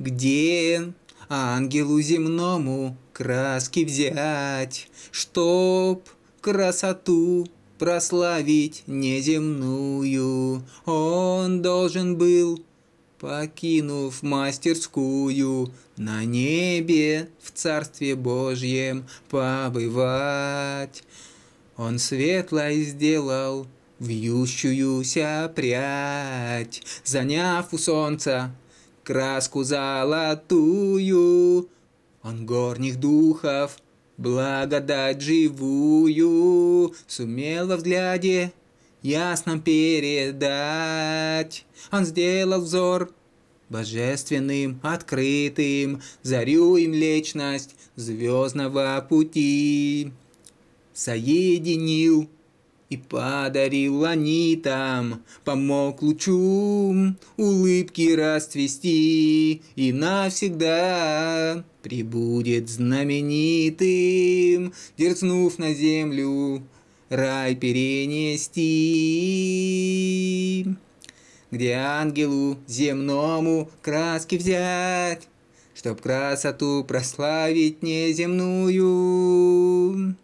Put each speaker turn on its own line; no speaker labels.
Где ангелу земному краски взять, Чтоб красоту прославить неземную. Он должен был, покинув мастерскую, На небе в Царстве Божьем побывать. Он светлой сделал вьющуюся прядь, Заняв у солнца краску золотую. Он горних духов благодать живую сумел во взгляде ясно передать. Он сделал взор божественным, открытым, зарю им личность звездного пути. Соединил и подарила нитам, помог лучу улыбки расцвести, и навсегда прибудет знаменитым, дерзнув на землю рай перенести. Где ангелу земному краски взять, Чтоб красоту прославить неземную.